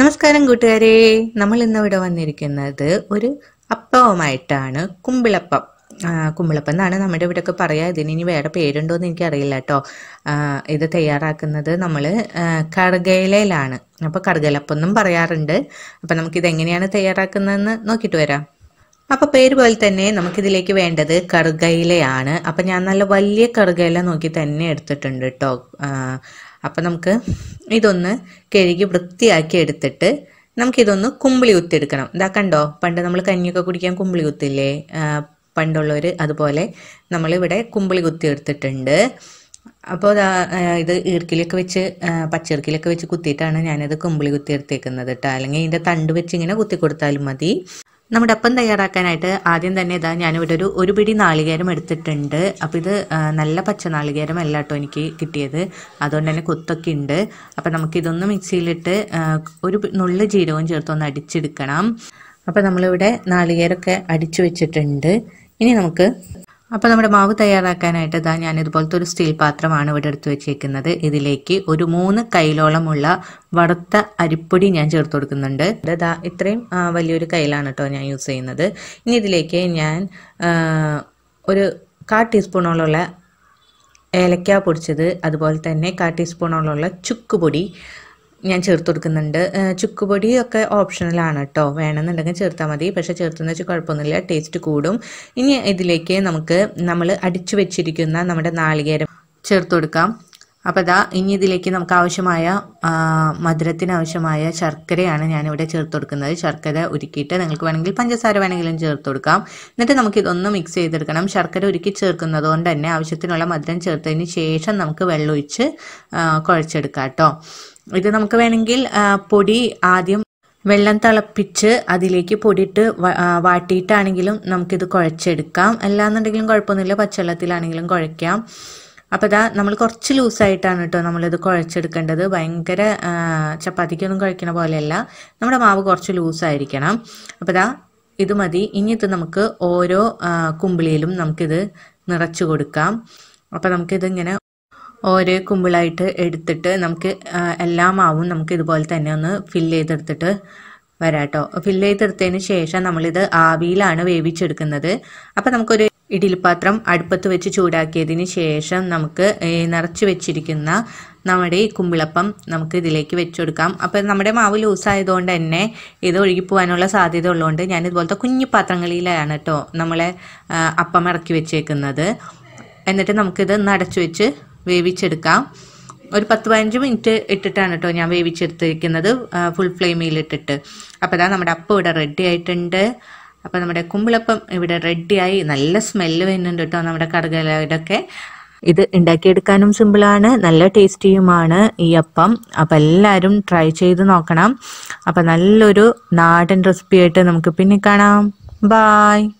നമസ്കാരം കൂട്ടുകാരെ നമ്മൾ ഇന്നിവിടെ വന്നിരിക്കുന്നത് ഒരു അപ്പവുമായിട്ടാണ് കുമ്പിളപ്പം കുമ്പിളപ്പം എന്നാണ് നമ്മുടെ ഒക്കെ പറയുക ഇതിന് ഇനി വേറെ പേരുണ്ടോ എന്ന് എനിക്കറിയില്ല കേട്ടോ ഇത് തയ്യാറാക്കുന്നത് നമ്മൾ കറുകയിലയിലാണ് അപ്പോൾ കറുകലപ്പം എന്നും പറയാറുണ്ട് അപ്പോൾ നമുക്കിത് എങ്ങനെയാണ് തയ്യാറാക്കുന്നതെന്ന് നോക്കിയിട്ട് വരാം അപ്പൊ പേര് പോലെ തന്നെ നമുക്കിതിലേക്ക് വേണ്ടത് കറുകയിലയാണ് അപ്പൊ ഞാൻ നല്ല വലിയ കറുകയില നോക്കി തന്നെ എടുത്തിട്ടുണ്ട് കേട്ടോ അപ്പൊ നമുക്ക് ഇതൊന്ന് കഴുകി വൃത്തിയാക്കി എടുത്തിട്ട് നമുക്കിതൊന്ന് കുമ്പിളി കുത്തിയെടുക്കണം ഇതാ കണ്ടോ പണ്ട് നമ്മൾ കഞ്ഞിയൊക്കെ കുടിക്കാൻ കുമ്പിളി കുത്തില്ലേ പണ്ടുള്ളവർ അതുപോലെ നമ്മളിവിടെ കുമ്പിളി എടുത്തിട്ടുണ്ട് അപ്പോൾ ഇത് ഈർക്കിലൊക്കെ വെച്ച് പച്ചിറക്കിലൊക്കെ വെച്ച് കുത്തിയിട്ടാണ് ഞാനത് കുമ്പിളി എടുത്തേക്കുന്നത് കേട്ടോ അല്ലെങ്കിൽ ഇതിൻ്റെ തണ്ട് വെച്ച് ഇങ്ങനെ കുത്തി കൊടുത്താലും മതി നമ്മുടെ അപ്പം തയ്യാറാക്കാനായിട്ട് ആദ്യം തന്നെ ഇതാ ഞാനിവിടെ ഒരു ഒരു പിടി നാളികേരം എടുത്തിട്ടുണ്ട് അപ്പോൾ ഇത് നല്ല പച്ച നാളികേരം അല്ല കേട്ടോ എനിക്ക് കിട്ടിയത് അതുകൊണ്ട് തന്നെ കൊത്തൊക്കെ ഉണ്ട് അപ്പോൾ നമുക്കിതൊന്ന് മിക്സിയിലിട്ട് ഒരു നുള്ളു ജീരകവും ചേർത്തൊന്ന് അടിച്ചെടുക്കണം അപ്പോൾ നമ്മളിവിടെ നാളികേരമൊക്കെ അടിച്ചു വെച്ചിട്ടുണ്ട് ഇനി നമുക്ക് അപ്പോൾ നമ്മുടെ മാവ് തയ്യാറാക്കാനായിട്ട് ഇതാ ഞാൻ ഇതുപോലത്തെ ഒരു സ്റ്റീൽ പാത്രമാണ് ഇവിടെ എടുത്ത് വെച്ചേക്കുന്നത് ഇതിലേക്ക് ഒരു മൂന്ന് കൈലോളമുള്ള വറുത്ത അരിപ്പൊടി ഞാൻ ചേർത്ത് കൊടുക്കുന്നുണ്ട് ഇതാ ഇത്രയും വലിയൊരു കൈലാണ് കേട്ടോ ഞാൻ യൂസ് ചെയ്യുന്നത് ഇനി ഇതിലേക്ക് ഞാൻ ഒരു കാ ടീസ്പൂണോളമുള്ള ഏലക്ക പൊടിച്ചത് അതുപോലെ തന്നെ കാ ടീസ്പൂണോളമുള്ള ചുക്ക് പൊടി ഞാൻ ചേർത്ത് കൊടുക്കുന്നുണ്ട് ചുക്കുപൊടി ഒക്കെ ഓപ്ഷണലാണ് കേട്ടോ വേണമെന്നുണ്ടെങ്കിൽ ചേർത്താൽ മതി പക്ഷേ ചേർത്തുന്ന വെച്ചാൽ കുഴപ്പമൊന്നുമില്ല ടേസ്റ്റ് കൂടും ഇനി ഇതിലേക്ക് നമുക്ക് നമ്മൾ അടിച്ചു വെച്ചിരിക്കുന്ന നമ്മുടെ നാളികേരം ചേർത്ത് കൊടുക്കാം അപ്പോൾ അതാ ഇനി ഇതിലേക്ക് നമുക്ക് ആവശ്യമായ മധുരത്തിന് ആവശ്യമായ ശർക്കരയാണ് ഞാനിവിടെ ചേർത്ത് കൊടുക്കുന്നത് ശർക്കര ഉരുക്കിയിട്ട് നിങ്ങൾക്ക് വേണമെങ്കിൽ പഞ്ചസാര വേണമെങ്കിലും ചേർത്ത് കൊടുക്കാം എന്നിട്ട് നമുക്ക് ഇതൊന്ന് മിക്സ് ചെയ്തെടുക്കണം ശർക്കര ഉരുക്കി ചേർക്കുന്നതുകൊണ്ട് തന്നെ ആവശ്യത്തിനുള്ള മധുരം ചേർത്തതിന് ശേഷം നമുക്ക് വെള്ളമൊഴിച്ച് കുഴച്ചെടുക്കാം കേട്ടോ ഇത് നമുക്ക് വേണമെങ്കിൽ പൊടി ആദ്യം വെള്ളം തിളപ്പിച്ച് അതിലേക്ക് പൊടിയിട്ട് വാട്ടിയിട്ടാണെങ്കിലും നമുക്കിത് കുഴച്ചെടുക്കാം അല്ലാന്നുണ്ടെങ്കിലും കുഴപ്പമൊന്നുമില്ല പച്ചവെള്ളത്തിലാണെങ്കിലും കുഴയ്ക്കാം അപ്പോൾ ഇതാ നമ്മൾ കുറച്ച് ലൂസായിട്ടാണ് കേട്ടോ നമ്മളിത് കുഴച്ചെടുക്കേണ്ടത് ഭയങ്കര ചപ്പാത്തിക്കൊന്നും കഴിക്കണ പോലെയല്ല നമ്മുടെ മാവ് കുറച്ച് ലൂസായിരിക്കണം അപ്പോൾ ഇതാ ഇത് മതി ഇനി ഇത് നമുക്ക് ഓരോ കുമ്പിളിയിലും നമുക്കിത് നിറച്ചു കൊടുക്കാം അപ്പോൾ നമുക്കിതിങ്ങനെ ഓരോ കുമ്പിളായിട്ട് എടുത്തിട്ട് നമുക്ക് എല്ലാ മാവും നമുക്ക് ഇതുപോലെ തന്നെ ഒന്ന് ഫില്ല് ചെയ്തെടുത്തിട്ട് വരാട്ടോ ഫിൽ ഫില്ല് ചെയ്തെടുത്തതിന് ശേഷം നമ്മളിത് ആവിയിലാണ് വേവിച്ചെടുക്കുന്നത് അപ്പോൾ നമുക്കൊരു പാത്രം അടുപ്പത്ത് വെച്ച് ചൂടാക്കിയതിന് ശേഷം നമുക്ക് നിറച്ച് വെച്ചിരിക്കുന്ന നമ്മുടെ ഈ കുമ്പിളപ്പം നമുക്ക് ഇതിലേക്ക് വെച്ചുകൊടുക്കാം അപ്പോൾ നമ്മുടെ മാവ് ലൂസായതുകൊണ്ട് തന്നെ ഇത് ഒഴുകിപ്പോവാനുള്ള സാധ്യത ഉള്ളതുകൊണ്ട് ഞാൻ ഇതുപോലത്തെ കുഞ്ഞു പാത്രങ്ങളിലാണ് കേട്ടോ നമ്മളെ അപ്പം ഇറക്കി വെച്ചേക്കുന്നത് എന്നിട്ട് നമുക്കിത് നടച്ചു വെച്ച് വേവിച്ചെടുക്കാം ഒരു പത്ത് പതിനഞ്ച് മിനിറ്റ് ഇട്ടിട്ടാണ് കേട്ടോ ഞാൻ വേവിച്ചെടുത്തിരിക്കുന്നത് ഫുൾ ഫ്ലെയിമിൽ ഇട്ടിട്ട് അപ്പോൾ ഇതാ നമ്മുടെ അപ്പം ഇവിടെ റെഡി ആയിട്ടുണ്ട് അപ്പോൾ നമ്മുടെ കുമ്പിളപ്പം ഇവിടെ റെഡിയായി നല്ല സ്മെല്ല് വരുന്നുണ്ട് കേട്ടോ നമ്മുടെ കടകലയുടെയൊക്കെ ഇത് ഉണ്ടാക്കിയെടുക്കാനും സിമ്പിളാണ് നല്ല ടേസ്റ്റിയുമാണ് ഈ അപ്പം അപ്പം എല്ലാവരും ട്രൈ ചെയ്ത് നോക്കണം അപ്പം നല്ലൊരു നാടൻ റെസിപ്പി ആയിട്ട് നമുക്ക് പിന്നെ കാണാം ബായ്